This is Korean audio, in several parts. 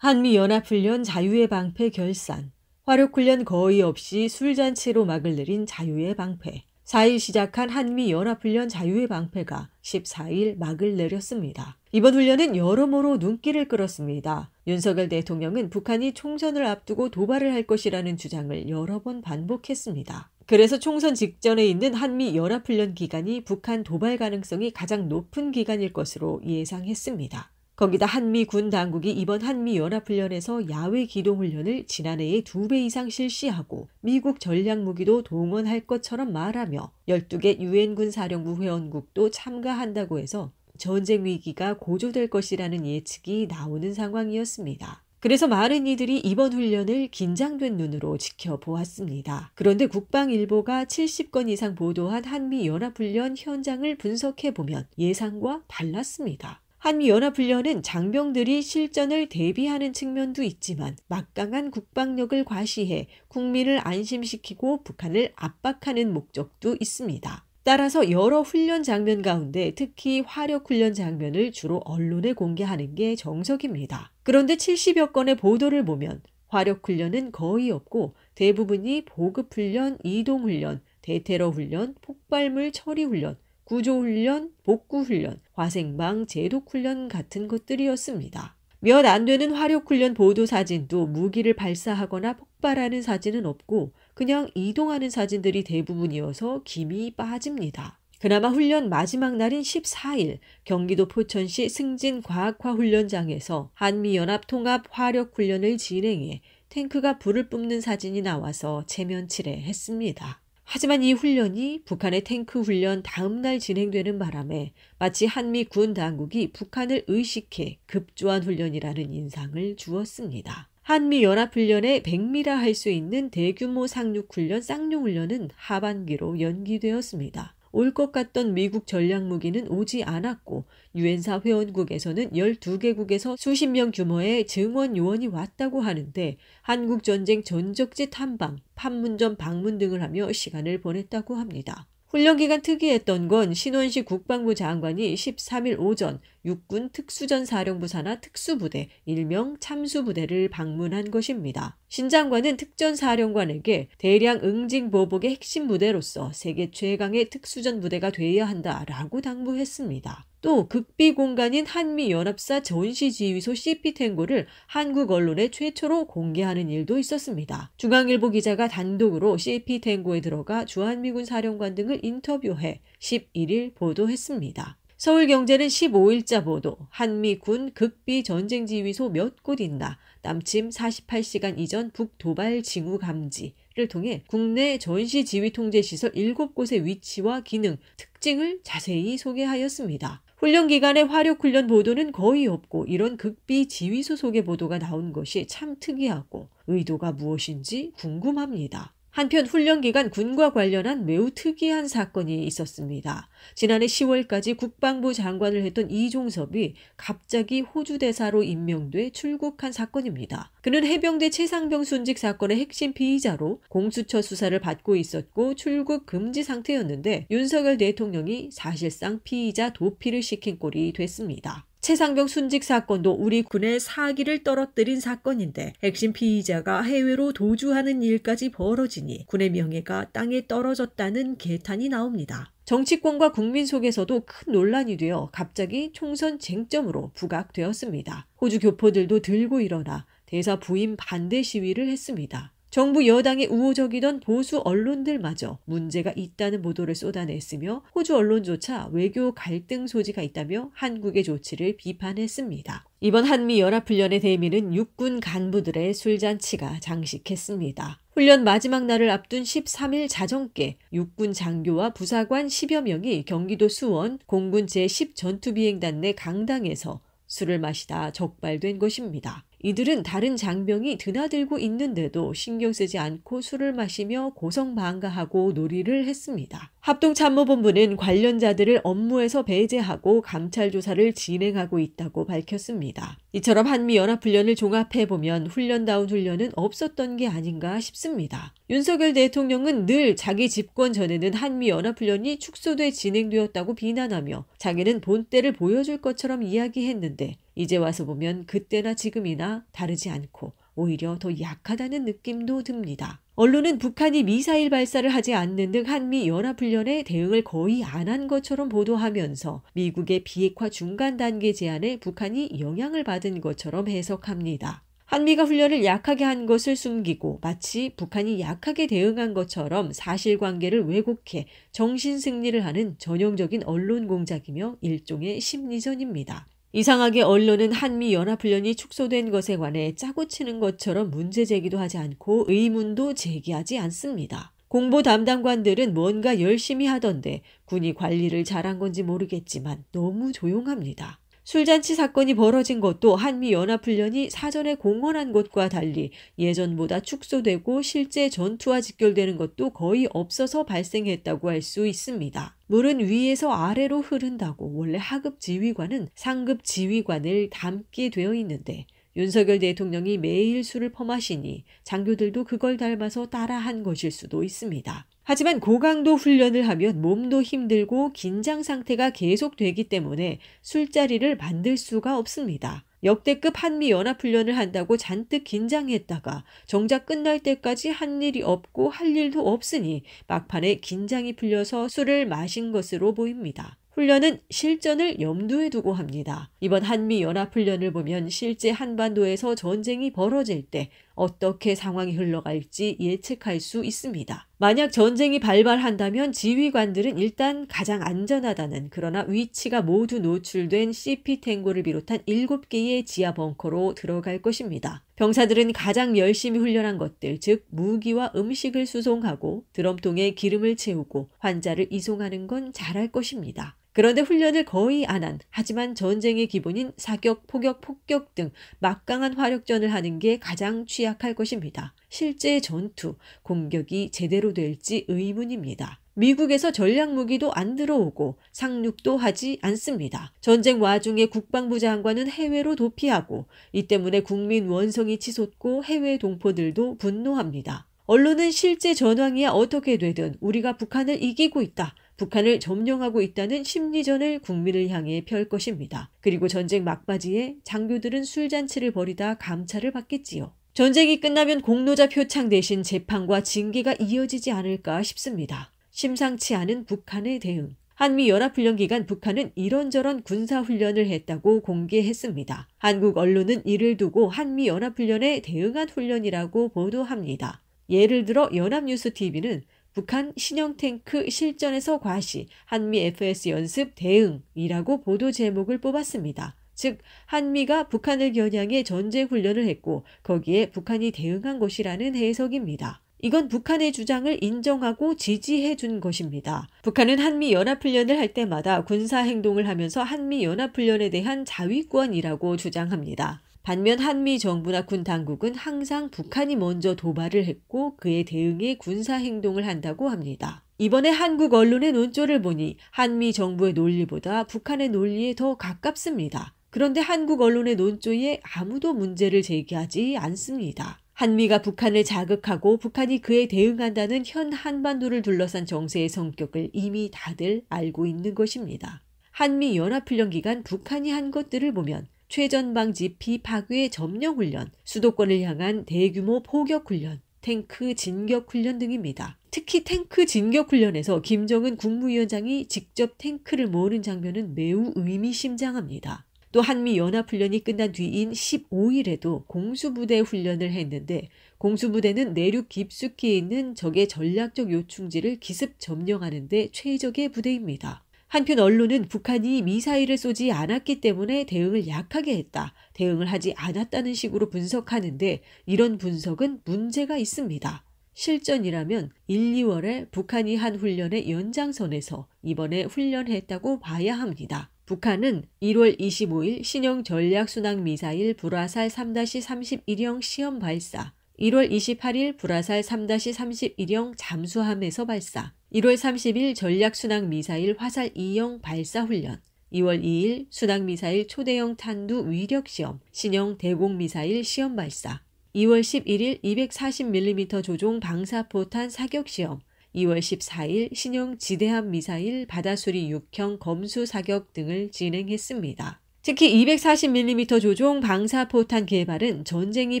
한미연합훈련 자유의 방패 결산, 화력훈련 거의 없이 술잔치로 막을 내린 자유의 방패, 4일 시작한 한미연합훈련 자유의 방패가 14일 막을 내렸습니다. 이번 훈련은 여러모로 눈길을 끌었습니다. 윤석열 대통령은 북한이 총선을 앞두고 도발을 할 것이라는 주장을 여러 번 반복했습니다. 그래서 총선 직전에 있는 한미 연합훈련 기간이 북한 도발 가능성이 가장 높은 기간일 것으로 예상했습니다. 거기다 한미 군 당국이 이번 한미연합훈련에서 야외 기동훈련을 지난해의 두배 이상 실시하고 미국 전략무기도 동원할 것처럼 말하며 12개 유엔군 사령부 회원국도 참가한다고 해서 전쟁 위기가 고조될 것이라는 예측이 나오는 상황이었습니다. 그래서 많은 이들이 이번 훈련을 긴장된 눈으로 지켜보았습니다. 그런데 국방일보가 70건 이상 보도한 한미연합훈련 현장을 분석해보면 예상과 달랐습니다. 한미연합훈련은 장병들이 실전을 대비하는 측면도 있지만 막강한 국방력을 과시해 국민을 안심시키고 북한을 압박하는 목적도 있습니다. 따라서 여러 훈련 장면 가운데 특히 화력 훈련 장면을 주로 언론에 공개하는 게 정석입니다. 그런데 70여 건의 보도를 보면 화력 훈련은 거의 없고 대부분이 보급 훈련, 이동 훈련, 대테러 훈련, 폭발물 처리 훈련, 구조훈련, 복구훈련, 화생방, 제독훈련 같은 것들이었습니다. 몇 안 되는 화력훈련 보도사진도 무기를 발사하거나 폭발하는 사진은 없고 그냥 이동하는 사진들이 대부분이어서 김이 빠집니다. 그나마 훈련 마지막 날인 14일 경기도 포천시 승진과학화훈련장에서 한미연합통합화력훈련을 진행해 탱크가 불을 뿜는 사진이 나와서 체면치해 했습니다. 하지만 이 훈련이 북한의 탱크 훈련 다음날 진행되는 바람에 마치 한미 군 당국이 북한을 의식해 급조한 훈련이라는 인상을 주었습니다. 한미연합훈련에 백미라 할 수 있는 대규모 상륙훈련 쌍용훈련은 하반기로 연기되었습니다. 올 것 같던 미국 전략무기는 오지 않았고 유엔사 회원국에서는 12개국에서 수십 명 규모의 증원 요원이 왔다고 하는데 한국 전쟁 전적지 탐방, 판문점 방문 등을 하며 시간을 보냈다고 합니다. 훈련 기간 특이했던 건 신원식 국방부 장관이 13일 오전 육군 특수전사령부 산하 특수부대 일명 참수부대를 방문한 것입니다. 신 장관은 특전사령관에게 대량 응징보복의 핵심 부대로서 세계 최강의 특수전 부대가 돼야 한다라고 당부했습니다. 또 극비 공간인 한미연합사 전시지휘소 CP탱고를 한국 언론에 최초로 공개하는 일도 있었습니다. 중앙일보 기자가 단독으로 CP탱고에 들어가 주한미군 사령관 등을 인터뷰해 11일 보도했습니다. 서울경제는 15일자 보도, 한미군 극비 전쟁지휘소 몇 곳 있나, 남침 48시간 이전 북도발 징후 감지를 통해 국내 전시지휘통제시설 7곳의 위치와 기능, 특징을 자세히 소개하였습니다. 훈련 기간에 화력 훈련 보도는 거의 없고 이런 극비 지휘 소속의 보도가 나온 것이 참 특이하고 의도가 무엇인지 궁금합니다. 한편 훈련 기간 군과 관련한 매우 특이한 사건이 있었습니다. 지난해 10월까지 국방부 장관을 했던 이종섭이 갑자기 호주 대사로 임명돼 출국한 사건입니다. 그는 해병대 최상병 순직 사건의 핵심 피의자로 공수처 수사를 받고 있었고 출국 금지 상태였는데 윤석열 대통령이 사실상 피의자 도피를 시킨 꼴이 됐습니다. 최상병 순직 사건도 우리 군의 사기를 떨어뜨린 사건인데 핵심 피의자가 해외로 도주하는 일까지 벌어지니 군의 명예가 땅에 떨어졌다는 개탄이 나옵니다. 정치권과 국민 속에서도 큰 논란이 되어 갑자기 총선 쟁점으로 부각되었습니다. 호주 교포들도 들고 일어나 대사 부임 반대 시위를 했습니다. 정부 여당의 우호적이던 보수 언론들마저 문제가 있다는 보도를 쏟아냈으며 호주 언론조차 외교 갈등 소지가 있다며 한국의 조치를 비판했습니다. 이번 한미 연합훈련의 대미는 육군 간부들의 술잔치가 장식했습니다. 훈련 마지막 날을 앞둔 13일 자정께 육군 장교와 부사관 10여 명이 경기도 수원 공군 제10 전투비행단 내 강당에서 술을 마시다 적발된 것입니다. 이들은 다른 장병이 드나들고 있는데도 신경 쓰지 않고 술을 마시며 고성방가하고 놀이를 했습니다. 합동참모본부는 관련자들을 업무에서 배제하고 감찰 조사를 진행하고 있다고 밝혔습니다. 이처럼 한미연합훈련을 종합해보면 훈련다운 훈련은 없었던 게 아닌가 싶습니다. 윤석열 대통령은 늘 자기 집권 전에는 한미연합훈련이 축소돼 진행되었다고 비난하며 자기는 본때를 보여줄 것처럼 이야기했는데 이제 와서 보면 그때나 지금이나 다르지 않고 오히려 더 약하다는 느낌도 듭니다. 언론은 북한이 미사일 발사를 하지 않는 등 한미 연합훈련에 대응을 거의 안 한 것처럼 보도하면서 미국의 비핵화 중간 단계 제안에 북한이 영향을 받은 것처럼 해석합니다. 한미가 훈련을 약하게 한 것을 숨기고 마치 북한이 약하게 대응한 것처럼 사실관계를 왜곡해 정신 승리를 하는 전형적인 언론 공작이며 일종의 심리전입니다. 이상하게 언론은 한미연합훈련이 축소된 것에 관해 짜고 치는 것처럼 문제 제기도 하지 않고 의문도 제기하지 않습니다. 공보 담당관들은 뭔가 열심히 하던데 군이 관리를 잘한 건지 모르겠지만 너무 조용합니다. 술잔치 사건이 벌어진 것도 한미연합훈련이 사전에 공언한 것과 달리 예전보다 축소되고 실제 전투와 직결되는 것도 거의 없어서 발생했다고 할 수 있습니다. 물은 위에서 아래로 흐른다고 원래 하급 지휘관은 상급 지휘관을 담게 되어 있는데 윤석열 대통령이 매일 술을 퍼마시니 장교들도 그걸 닮아서 따라한 것일 수도 있습니다. 하지만 고강도 훈련을 하면 몸도 힘들고 긴장 상태가 계속되기 때문에 술자리를 만들 수가 없습니다. 역대급 한미연합훈련을 한다고 잔뜩 긴장했다가 정작 끝날 때까지 한 일이 없고 할 일도 없으니 막판에 긴장이 풀려서 술을 마신 것으로 보입니다. 훈련은 실전을 염두에 두고 합니다. 이번 한미연합훈련을 보면 실제 한반도에서 전쟁이 벌어질 때 어떻게 상황이 흘러갈지 예측할 수 있습니다. 만약 전쟁이 발발한다면 지휘관들은 일단 가장 안전하다는 그러나 위치가 모두 노출된 CP 탱고를 비롯한 7개의 지하 벙커로 들어갈 것입니다. 병사들은 가장 열심히 훈련한 것들, 즉 무기와 음식을 수송하고 드럼통에 기름을 채우고 환자를 이송하는 건 잘할 것입니다. 그런데 훈련을 거의 안 한, 하지만 전쟁의 기본인 사격, 폭격 폭격 등 막강한 화력전을 하는 게 가장 취약할 것입니다. 실제 전투, 공격이 제대로 될지 의문입니다. 미국에서 전략 무기도 안 들어오고 상륙도 하지 않습니다. 전쟁 와중에 국방부 장관은 해외로 도피하고 이 때문에 국민 원성이 치솟고 해외 동포들도 분노합니다. 언론은 실제 전황이야 어떻게 되든 우리가 북한을 이기고 있다. 북한을 점령하고 있다는 심리전을 국민을 향해 펼 것입니다. 그리고 전쟁 막바지에 장교들은 술잔치를 벌이다 감찰을 받겠지요. 전쟁이 끝나면 공로자 표창 대신 재판과 징계가 이어지지 않을까 싶습니다. 심상치 않은 북한의 대응. 한미연합훈련 기간 북한은 이런저런 군사훈련을 했다고 공개했습니다. 한국 언론은 이를 두고 한미연합훈련에 대응한 훈련이라고 보도합니다. 예를 들어 연합뉴스TV는 북한 신형탱크 실전에서 과시, 한미 FS 연습 대응이라고 보도 제목을 뽑았습니다. 즉, 한미가 북한을 겨냥해 전쟁 훈련을 했고 거기에 북한이 대응한 것이라는 해석입니다. 이건 북한의 주장을 인정하고 지지해 준 것입니다. 북한은 한미연합훈련을 할 때마다 군사행동을 하면서 한미연합훈련에 대한 자위권이라고 주장합니다. 반면 한미 정부나 군 당국은 항상 북한이 먼저 도발을 했고 그에 대응해 군사 행동을 한다고 합니다. 이번에 한국 언론의 논조를 보니 한미 정부의 논리보다 북한의 논리에 더 가깝습니다. 그런데 한국 언론의 논조에 아무도 문제를 제기하지 않습니다. 한미가 북한을 자극하고 북한이 그에 대응한다는 현 한반도를 둘러싼 정세의 성격을 이미 다들 알고 있는 것입니다. 한미 연합훈련 기간 북한이 한 것들을 보면 최전방지 피파괴 점령훈련, 수도권을 향한 대규모 포격훈련, 탱크 진격훈련 등입니다. 특히 탱크 진격훈련에서 김정은 국무위원장이 직접 탱크를 모으는 장면은 매우 의미심장합니다. 또 한미연합훈련이 끝난 뒤인 15일에도 공수부대 훈련을 했는데 공수부대는 내륙 깊숙이 있는 적의 전략적 요충지를 기습 점령하는 데 최적의 부대입니다. 한편 언론은 북한이 미사일을 쏘지 않았기 때문에 대응을 약하게 했다, 대응을 하지 않았다는 식으로 분석하는데 이런 분석은 문제가 있습니다. 실전이라면 1, 2월에 북한이 한 훈련의 연장선에서 이번에 훈련했다고 봐야 합니다. 북한은 1월 25일 신형 전략순항 미사일 불화살 3-31형 시험 발사, 1월 28일 불화살 3-31형 잠수함에서 발사, 1월 30일 전략순항미사일 화살 2형 발사훈련, 2월 2일 순항미사일 초대형 탄두 위력시험, 신형 대공미사일 시험 발사, 2월 11일 240mm 조종 방사포탄 사격시험, 2월 14일 신형 지대함 미사일 바다수리 6형 검수 사격 등을 진행했습니다. 특히 240mm 조종 방사포탄 개발은 전쟁이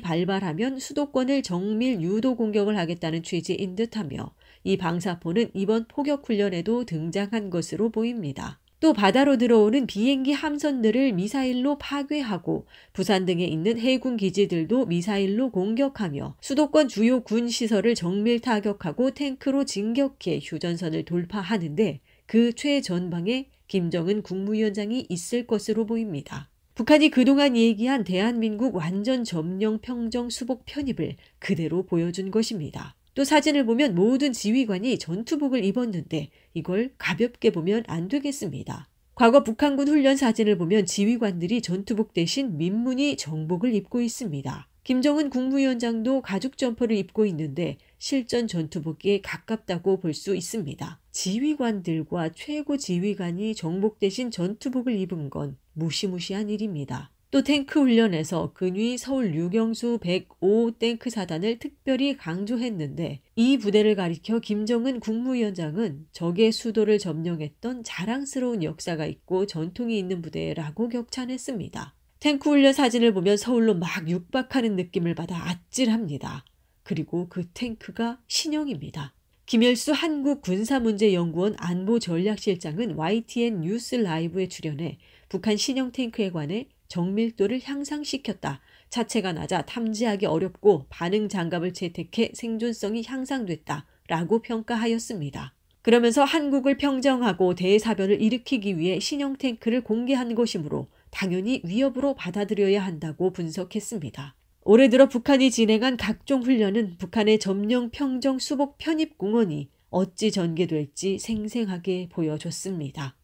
발발하면 수도권을 정밀 유도 공격을 하겠다는 취지인 듯하며 이 방사포는 이번 포격훈련에도 등장한 것으로 보입니다. 또 바다로 들어오는 비행기 함선들을 미사일로 파괴하고 부산 등에 있는 해군 기지들도 미사일로 공격하며 수도권 주요 군 시설을 정밀 타격하고 탱크로 진격해 휴전선을 돌파하는데 그 최전방에 김정은 국무위원장이 있을 것으로 보입니다. 북한이 그동안 얘기한 대한민국 완전 점령 평정 수복 편입을 그대로 보여준 것입니다. 또 사진을 보면 모든 지휘관이 전투복을 입었는데 이걸 가볍게 보면 안 되겠습니다. 과거 북한군 훈련 사진을 보면 지휘관들이 전투복 대신 민무늬 정복을 입고 있습니다. 김정은 국무위원장도 가죽 점퍼를 입고 있는데 실전 전투복에 가깝다고 볼 수 있습니다. 지휘관들과 최고 지휘관이 정복 대신 전투복을 입은 건 무시무시한 일입니다. 또 탱크 훈련에서 근위 서울 유경수 105 탱크 사단을 특별히 강조했는데 이 부대를 가리켜 김정은 국무위원장은 적의 수도를 점령했던 자랑스러운 역사가 있고 전통이 있는 부대라고 격찬했습니다. 탱크 훈련 사진을 보면 서울로 막 육박하는 느낌을 받아 아찔합니다. 그리고 그 탱크가 신형입니다. 김열수 한국군사문제연구원 안보전략실장은 YTN 뉴스 라이브에 출연해 북한 신형 탱크에 관해 정밀도를 향상시켰다. 차체가 낮아 탐지하기 어렵고 반응 장갑을 채택해 생존성이 향상됐다. 라고 평가하였습니다. 그러면서 한국을 평정하고 대사변을 일으키기 위해 신형 탱크를 공개한 것이므로 당연히 위협으로 받아들여야 한다고 분석했습니다. 올해 들어 북한이 진행한 각종 훈련은 북한의 점령 평정 수복 편입 공원이 어찌 전개될지 생생하게 보여줬습니다.